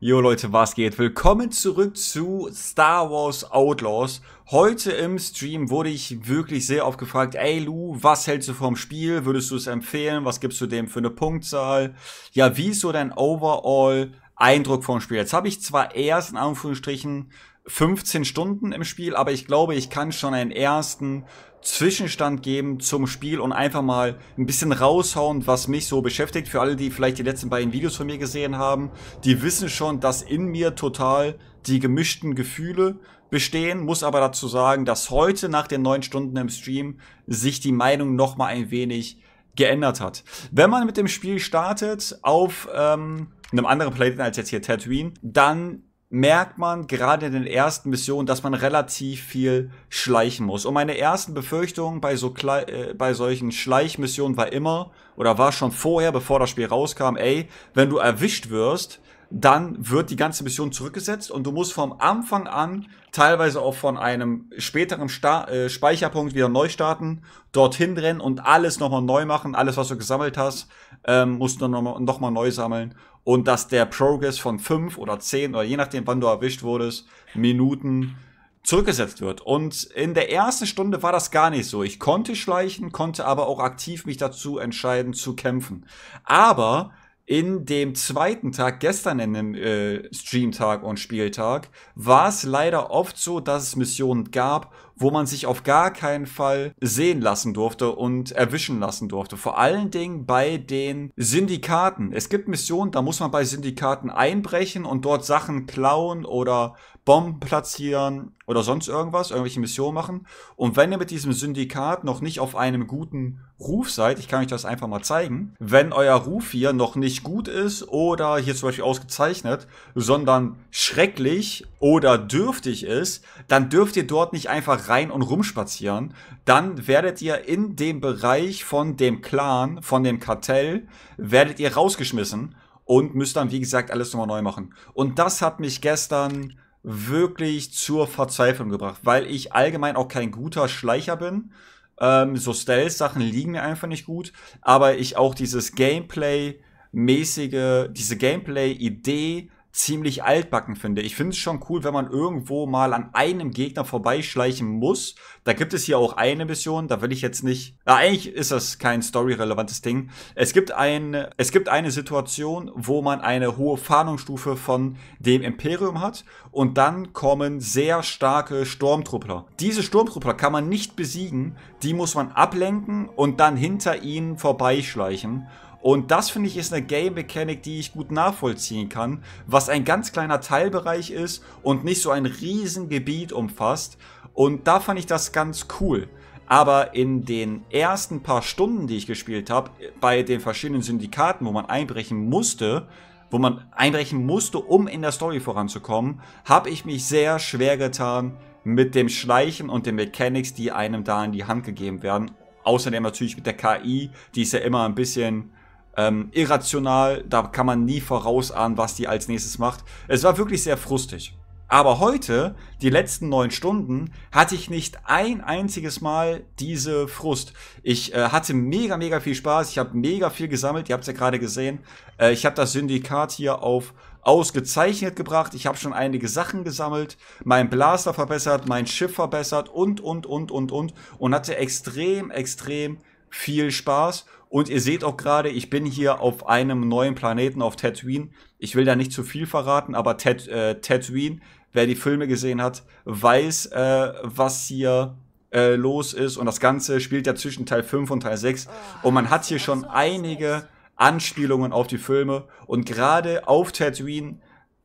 Jo Leute, was geht? Willkommen zurück zu Star Wars Outlaws. Heute im Stream wurde ich wirklich sehr oft gefragt, ey Lou, was hältst du vom Spiel? Würdest du es empfehlen? Was gibst du dem für eine Punktzahl? Ja, wie ist so dein Overall Eindruck vom Spiel? Jetzt habe ich zwar erst in Anführungsstrichen 15 Stunden im Spiel, aber ich glaube, ich kann schon einen ersten Zwischenstand geben zum Spiel und einfach mal ein bisschen raushauen, was mich so beschäftigt. Für alle, die vielleicht die letzten beiden Videos von mir gesehen haben, die wissen schon, dass in mir total die gemischten Gefühle bestehen, muss aber dazu sagen, dass heute nach den neun Stunden im Stream sich die Meinung nochmal ein wenig geändert hat. Wenn man mit dem Spiel startet auf ähm, einem anderen Planeten als jetzt hier Tatooine, dann merkt man gerade in den ersten Missionen, dass man relativ viel schleichen muss. Und meine ersten Befürchtungen bei, so Kle äh, bei solchen Schleichmissionen war immer, oder war schon vorher, bevor das Spiel rauskam, ey, wenn du erwischt wirst, dann wird die ganze Mission zurückgesetzt und du musst vom Anfang an, teilweise auch von einem späteren Sta äh, Speicherpunkt wieder neu starten, dorthin rennen und alles nochmal neu machen, alles, was du gesammelt hast, ähm, musst du nochmal noch mal neu sammeln und dass der Progress von fünf oder zehn oder je nachdem, wann du erwischt wurdest, Minuten zurückgesetzt wird. Und in der ersten Stunde war das gar nicht so. Ich konnte schleichen, konnte aber auch aktiv mich dazu entscheiden zu kämpfen. Aber in dem zweiten Tag, gestern in dem äh, Streamtag und Spieltag, war es leider oft so, dass es Missionen gab, wo man sich auf gar keinen Fall sehen lassen durfte und erwischen lassen durfte. Vor allen Dingen bei den Syndikaten. Es gibt Missionen, da muss man bei Syndikaten einbrechen und dort Sachen klauen oder Bomben platzieren oder sonst irgendwas, irgendwelche Missionen machen. Und wenn ihr mit diesem Syndikat noch nicht auf einem guten Ruf seid, ich kann euch das einfach mal zeigen, wenn euer Ruf hier noch nicht gut ist oder hier zum Beispiel ausgezeichnet, sondern schrecklich oder dürftig ist, dann dürft ihr dort nicht einfach rein und rumspazieren, dann werdet ihr in dem Bereich von dem Clan, von dem Kartell, werdet ihr rausgeschmissen und müsst dann, wie gesagt, alles nochmal neu machen. Und das hat mich gestern wirklich zur Verzweiflung gebracht, weil ich allgemein auch kein guter Schleicher bin. Ähm, so Stealth-Sachen liegen mir einfach nicht gut, aber ich auch dieses Gameplay-mäßige, diese Gameplay-Idee ziemlich altbacken finde. Ich finde es schon cool, wenn man irgendwo mal an einem Gegner vorbeischleichen muss. Da gibt es hier auch eine Mission, da will ich jetzt nicht. Ja, eigentlich ist das kein storyrelevantes Ding. Es gibt, ein, es gibt eine Situation, wo man eine hohe Fahndungsstufe von dem Imperium hat und dann kommen sehr starke Sturmtruppler. Diese Sturmtruppler kann man nicht besiegen, die muss man ablenken und dann hinter ihnen vorbeischleichen. Und das finde ich ist eine Game-Mechanik, die ich gut nachvollziehen kann, was ein ganz kleiner Teilbereich ist und nicht so ein riesen Gebiet umfasst. Und da fand ich das ganz cool. Aber in den ersten paar Stunden, die ich gespielt habe, bei den verschiedenen Syndikaten, wo man einbrechen musste, wo man einbrechen musste, um in der Story voranzukommen, habe ich mich sehr schwer getan mit dem Schleichen und den Mechanics, die einem da in die Hand gegeben werden. Außerdem natürlich mit der KI, die ist ja immer ein bisschen ähm, irrational, da kann man nie vorausahnen, was die als nächstes macht. Es war wirklich sehr frustig. Aber heute, die letzten neun Stunden, hatte ich nicht ein einziges Mal diese Frust. Ich äh, hatte mega, mega viel Spaß. Ich habe mega viel gesammelt. Ihr habt es ja gerade gesehen. Äh, ich habe das Syndikat hier auf ausgezeichnet gebracht. Ich habe schon einige Sachen gesammelt. Mein Blaster verbessert, mein Schiff verbessert und, und, und, und, und. Und hatte extrem, extrem viel Spaß und ihr seht auch gerade, ich bin hier auf einem neuen Planeten, auf Tatooine. Ich will da nicht zu viel verraten, aber Tat, äh, Tatooine, wer die Filme gesehen hat, weiß, äh, was hier äh, los ist. Und das Ganze spielt ja zwischen Teil 5 und Teil 6. Und man hat hier schon einige Anspielungen auf die Filme. Und gerade auf Tatooine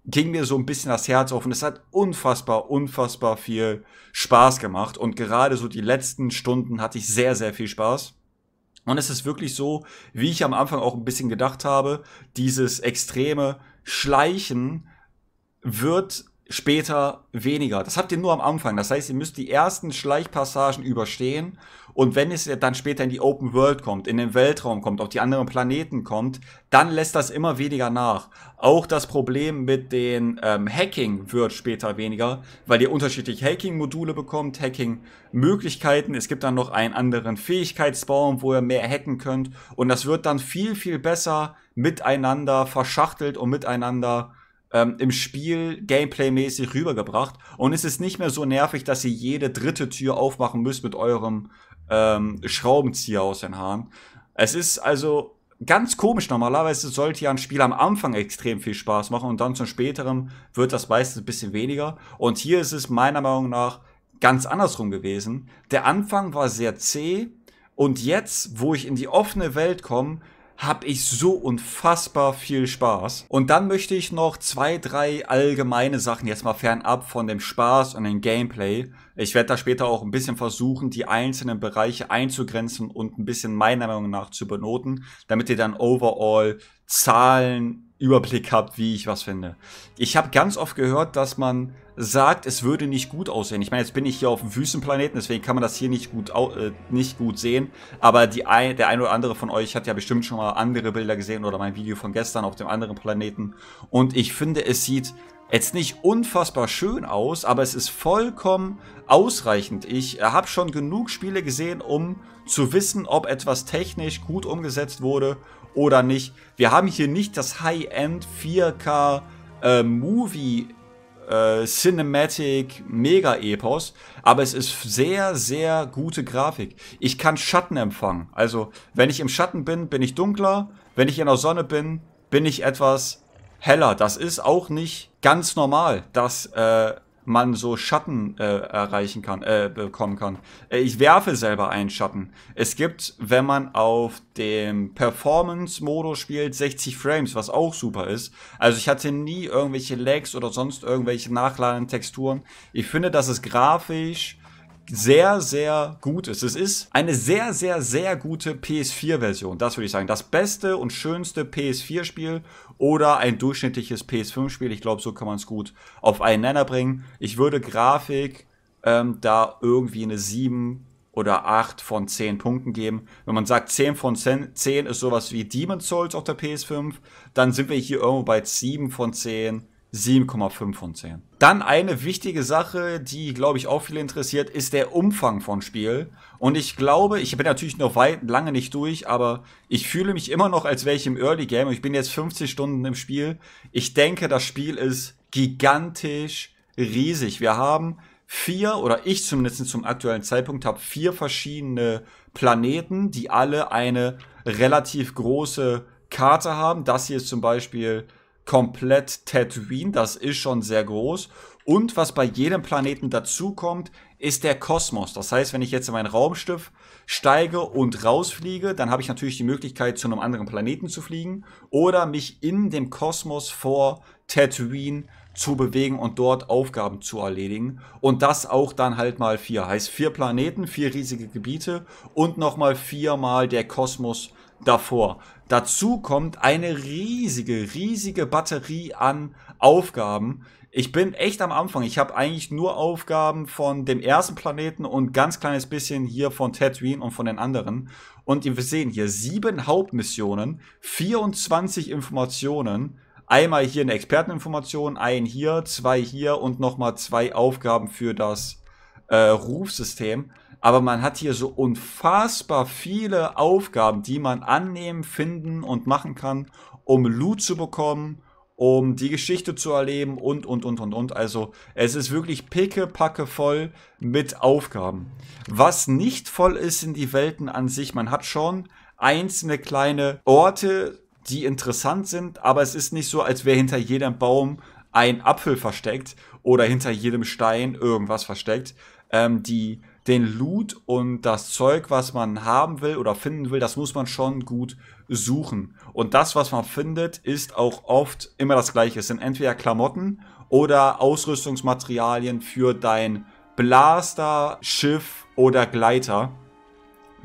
ging mir so ein bisschen das Herz auf und es hat unfassbar, unfassbar viel Spaß gemacht. Und gerade so die letzten Stunden hatte ich sehr, sehr viel Spaß. Und es ist wirklich so, wie ich am Anfang auch ein bisschen gedacht habe, dieses extreme Schleichen wird später weniger. Das habt ihr nur am Anfang. Das heißt, ihr müsst die ersten Schleichpassagen überstehen. Und wenn es dann später in die Open World kommt, in den Weltraum kommt, auf die anderen Planeten kommt, dann lässt das immer weniger nach. Auch das Problem mit den ähm, Hacking wird später weniger, weil ihr unterschiedliche Hacking-Module bekommt, Hacking-Möglichkeiten. Es gibt dann noch einen anderen Fähigkeitsbaum, wo ihr mehr hacken könnt. Und das wird dann viel, viel besser miteinander verschachtelt und miteinander ähm, im Spiel gameplay-mäßig rübergebracht. Und es ist nicht mehr so nervig, dass ihr jede dritte Tür aufmachen müsst mit eurem ähm, Schraubenzieher aus den Haaren. Es ist also ganz komisch. Normalerweise sollte ja ein Spiel am Anfang extrem viel Spaß machen und dann zum späteren wird das meistens ein bisschen weniger. Und hier ist es meiner Meinung nach ganz andersrum gewesen. Der Anfang war sehr zäh und jetzt, wo ich in die offene Welt komme, habe ich so unfassbar viel Spaß. Und dann möchte ich noch zwei, drei allgemeine Sachen jetzt mal fernab von dem Spaß und dem Gameplay. Ich werde da später auch ein bisschen versuchen, die einzelnen Bereiche einzugrenzen und ein bisschen meiner Meinung nach zu benoten, damit ihr dann overall Zahlen Überblick habe, wie ich was finde. Ich habe ganz oft gehört, dass man sagt, es würde nicht gut aussehen. Ich meine, jetzt bin ich hier auf dem Wüstenplaneten, deswegen kann man das hier nicht gut, äh, nicht gut sehen. Aber die ein, der ein oder andere von euch hat ja bestimmt schon mal andere Bilder gesehen oder mein Video von gestern auf dem anderen Planeten. Und ich finde, es sieht jetzt nicht unfassbar schön aus, aber es ist vollkommen ausreichend. Ich äh, habe schon genug Spiele gesehen, um zu wissen, ob etwas technisch gut umgesetzt wurde oder nicht. Wir haben hier nicht das High-End 4K äh, Movie äh, Cinematic Mega Epos, aber es ist sehr, sehr gute Grafik. Ich kann Schatten empfangen. Also, wenn ich im Schatten bin, bin ich dunkler. Wenn ich in der Sonne bin, bin ich etwas heller. Das ist auch nicht ganz normal, dass äh, man so Schatten äh, erreichen kann, äh, bekommen kann. Äh, ich werfe selber einen Schatten. Es gibt, wenn man auf dem Performance-Modus spielt, 60 Frames, was auch super ist. Also ich hatte nie irgendwelche Lags oder sonst irgendwelche nachladenden Texturen. Ich finde, das ist grafisch sehr, sehr gut ist. Es ist eine sehr, sehr, sehr gute PS4-Version. Das würde ich sagen. Das beste und schönste PS4-Spiel oder ein durchschnittliches PS5-Spiel. Ich glaube, so kann man es gut auf einen Nenner bringen. Ich würde Grafik ähm, da irgendwie eine 7 oder 8 von 10 Punkten geben. Wenn man sagt, 10 von 10, ist sowas wie Demon's Souls auf der PS5, dann sind wir hier irgendwo bei 7 von 10 7,5 von 10. Dann eine wichtige Sache, die, glaube ich, auch viele interessiert, ist der Umfang von Spiel. Und ich glaube, ich bin natürlich noch weit, lange nicht durch, aber ich fühle mich immer noch, als wäre ich im Early Game. Ich bin jetzt 50 Stunden im Spiel. Ich denke, das Spiel ist gigantisch riesig. Wir haben vier, oder ich zumindest zum aktuellen Zeitpunkt, habe vier verschiedene Planeten, die alle eine relativ große Karte haben. Das hier ist zum Beispiel komplett Tatooine, das ist schon sehr groß. Und was bei jedem Planeten dazukommt, ist der Kosmos. Das heißt, wenn ich jetzt in mein Raumstift steige und rausfliege, dann habe ich natürlich die Möglichkeit, zu einem anderen Planeten zu fliegen oder mich in dem Kosmos vor Tatooine zu bewegen und dort Aufgaben zu erledigen. Und das auch dann halt mal vier. Heißt vier Planeten, vier riesige Gebiete und nochmal viermal der Kosmos davor. Dazu kommt eine riesige, riesige Batterie an Aufgaben. Ich bin echt am Anfang. Ich habe eigentlich nur Aufgaben von dem ersten Planeten und ganz kleines bisschen hier von Tatooine und von den anderen. Und wir sehen hier sieben Hauptmissionen, 24 Informationen, einmal hier eine Experteninformation, ein hier, zwei hier und nochmal zwei Aufgaben für das äh, Rufsystem. Aber man hat hier so unfassbar viele Aufgaben, die man annehmen, finden und machen kann, um Loot zu bekommen, um die Geschichte zu erleben und, und, und, und, und. Also es ist wirklich picke-packe voll mit Aufgaben. Was nicht voll ist, sind die Welten an sich. Man hat schon einzelne kleine Orte, die interessant sind, aber es ist nicht so, als wäre hinter jedem Baum ein Apfel versteckt oder hinter jedem Stein irgendwas versteckt. Ähm, die den Loot und das Zeug, was man haben will oder finden will, das muss man schon gut suchen. Und das, was man findet, ist auch oft immer das gleiche. Es sind entweder Klamotten oder Ausrüstungsmaterialien für dein Blaster, Schiff oder Gleiter.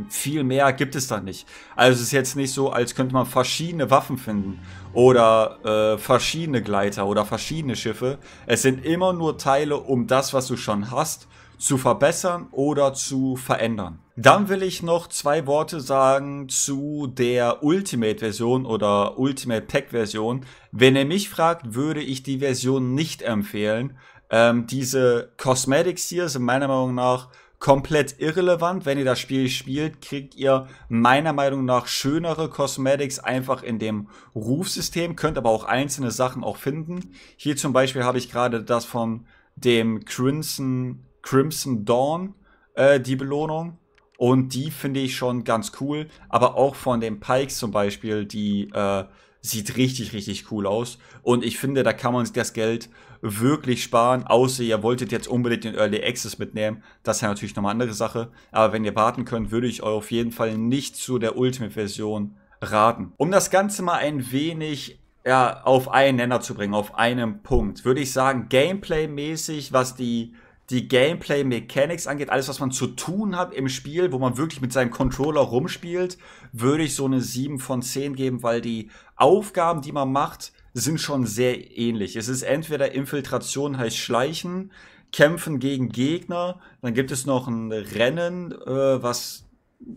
Viel mehr gibt es da nicht. Also es ist jetzt nicht so, als könnte man verschiedene Waffen finden oder äh, verschiedene Gleiter oder verschiedene Schiffe. Es sind immer nur Teile um das, was du schon hast zu verbessern oder zu verändern. Dann will ich noch zwei Worte sagen zu der Ultimate-Version oder Ultimate Pack-Version. Wenn ihr mich fragt, würde ich die Version nicht empfehlen. Ähm, diese Cosmetics hier sind meiner Meinung nach komplett irrelevant. Wenn ihr das Spiel spielt, kriegt ihr meiner Meinung nach schönere Cosmetics einfach in dem Rufsystem, könnt aber auch einzelne Sachen auch finden. Hier zum Beispiel habe ich gerade das von dem Crimson Crimson Dawn äh, die Belohnung. Und die finde ich schon ganz cool. Aber auch von den Pikes zum Beispiel, die äh, sieht richtig, richtig cool aus. Und ich finde, da kann man sich das Geld wirklich sparen, außer ihr wolltet jetzt unbedingt den Early Access mitnehmen. Das ist ja natürlich nochmal eine andere Sache. Aber wenn ihr warten könnt, würde ich euch auf jeden Fall nicht zu der Ultimate-Version raten. Um das Ganze mal ein wenig ja, auf einen Nenner zu bringen, auf einen Punkt, würde ich sagen, gameplay-mäßig, was die die Gameplay Mechanics angeht, alles was man zu tun hat im Spiel, wo man wirklich mit seinem Controller rumspielt, würde ich so eine 7 von 10 geben, weil die Aufgaben, die man macht, sind schon sehr ähnlich. Es ist entweder Infiltration heißt Schleichen, Kämpfen gegen Gegner, dann gibt es noch ein Rennen, äh, was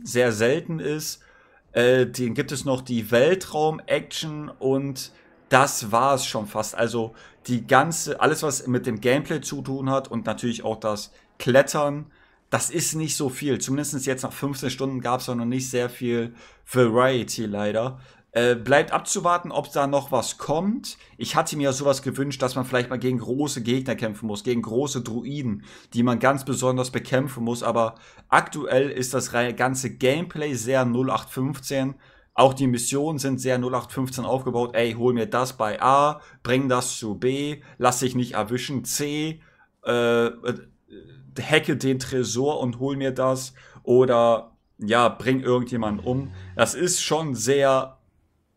sehr selten ist, äh, den gibt es noch die Weltraum-Action und das war es schon fast. Also die ganze, alles was mit dem Gameplay zu tun hat und natürlich auch das Klettern, das ist nicht so viel. Zumindest jetzt nach 15 Stunden gab es noch nicht sehr viel Variety leider. Äh, bleibt abzuwarten, ob da noch was kommt. Ich hatte mir sowas gewünscht, dass man vielleicht mal gegen große Gegner kämpfen muss, gegen große Druiden, die man ganz besonders bekämpfen muss. Aber aktuell ist das ganze Gameplay sehr 0815 auch die Missionen sind sehr 0815 aufgebaut. Ey, hol mir das bei A, bring das zu B, lass dich nicht erwischen, C, äh, äh hacke den Tresor und hol mir das. Oder ja, bring irgendjemanden um. Das ist schon sehr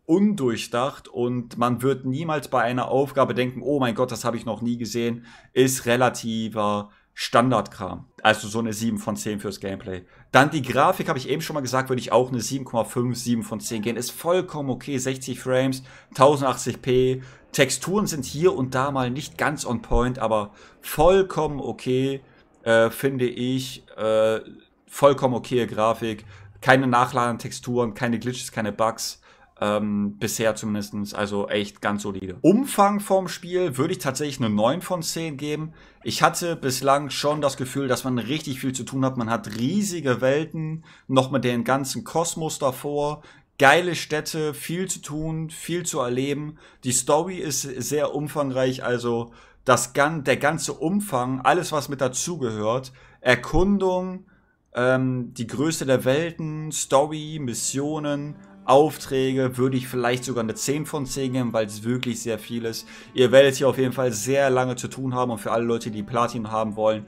undurchdacht und man wird niemals bei einer Aufgabe denken, oh mein Gott, das habe ich noch nie gesehen, ist relativer Standardkram. Also so eine 7 von 10 fürs Gameplay. Dann die Grafik, habe ich eben schon mal gesagt, würde ich auch eine 7,5, 7 von 10 gehen. Ist vollkommen okay. 60 Frames, 1080p. Texturen sind hier und da mal nicht ganz on point, aber vollkommen okay, äh, finde ich. Äh, vollkommen okay Grafik. Keine nachladenden Texturen, keine Glitches, keine Bugs. Ähm, bisher zumindestens also echt ganz solide. Umfang vom Spiel würde ich tatsächlich eine 9 von 10 geben. Ich hatte bislang schon das Gefühl, dass man richtig viel zu tun hat. Man hat riesige Welten, noch mit den ganzen Kosmos davor, geile Städte, viel zu tun, viel zu erleben. Die Story ist sehr umfangreich, also das, Gan der ganze Umfang, alles was mit dazugehört, Erkundung, ähm, die Größe der Welten, Story, Missionen, Aufträge würde ich vielleicht sogar eine 10 von 10 geben, weil es wirklich sehr viel ist. Ihr werdet hier auf jeden Fall sehr lange zu tun haben und für alle Leute, die Platin haben wollen,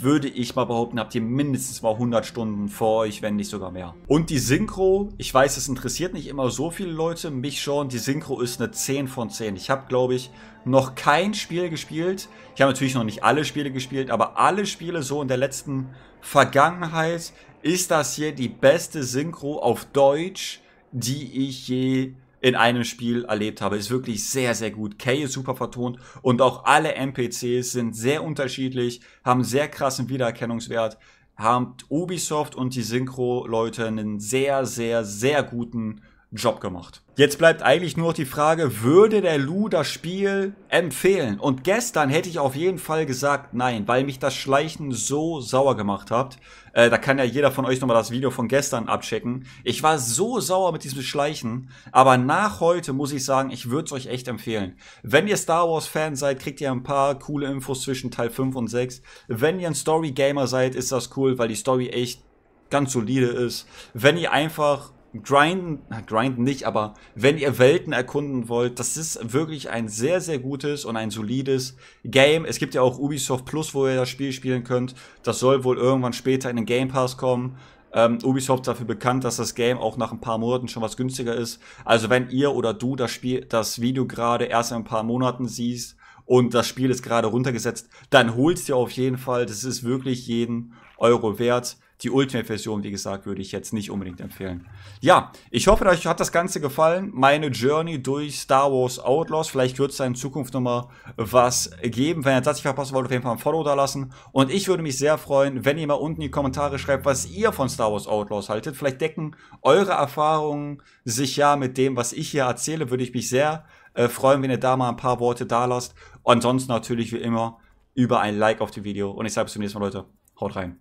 würde ich mal behaupten, habt ihr mindestens mal 100 Stunden vor euch, wenn nicht sogar mehr. Und die Synchro, ich weiß, es interessiert nicht immer so viele Leute, mich schon, die Synchro ist eine 10 von 10. Ich habe, glaube ich, noch kein Spiel gespielt. Ich habe natürlich noch nicht alle Spiele gespielt, aber alle Spiele so in der letzten Vergangenheit ist das hier die beste Synchro auf Deutsch, die ich je in einem Spiel erlebt habe. Ist wirklich sehr, sehr gut. Kay ist super vertont und auch alle NPCs sind sehr unterschiedlich, haben sehr krassen Wiedererkennungswert, haben Ubisoft und die Synchro-Leute einen sehr, sehr, sehr guten Job gemacht. Jetzt bleibt eigentlich nur noch die Frage, würde der Lou das Spiel empfehlen? Und gestern hätte ich auf jeden Fall gesagt, nein, weil mich das Schleichen so sauer gemacht habt. Äh, da kann ja jeder von euch nochmal das Video von gestern abchecken. Ich war so sauer mit diesem Schleichen, aber nach heute muss ich sagen, ich würde es euch echt empfehlen. Wenn ihr Star Wars Fan seid, kriegt ihr ein paar coole Infos zwischen Teil 5 und 6. Wenn ihr ein Story Gamer seid, ist das cool, weil die Story echt ganz solide ist. Wenn ihr einfach Grinden, Grinden nicht, aber wenn ihr Welten erkunden wollt, das ist wirklich ein sehr, sehr gutes und ein solides Game. Es gibt ja auch Ubisoft Plus, wo ihr das Spiel spielen könnt. Das soll wohl irgendwann später in den Game Pass kommen. Ähm, Ubisoft dafür bekannt, dass das Game auch nach ein paar Monaten schon was günstiger ist. Also wenn ihr oder du das Spiel, das Video gerade erst in ein paar Monaten siehst und das Spiel ist gerade runtergesetzt, dann holst dir auf jeden Fall. Das ist wirklich jeden Euro wert. Die Ultimate-Version, wie gesagt, würde ich jetzt nicht unbedingt empfehlen. Ja, ich hoffe, euch hat das Ganze gefallen. Meine Journey durch Star Wars Outlaws. Vielleicht wird es da in Zukunft nochmal was geben. Wenn ihr das nicht verpassen wollt, auf jeden Fall ein Follow da lassen. Und ich würde mich sehr freuen, wenn ihr mal unten in die Kommentare schreibt, was ihr von Star Wars Outlaws haltet. Vielleicht decken eure Erfahrungen sich ja mit dem, was ich hier erzähle. Würde ich mich sehr äh, freuen, wenn ihr da mal ein paar Worte da lasst. Ansonsten natürlich wie immer über ein Like auf dem Video. Und ich sage bis zum nächsten Mal, Leute. Haut rein.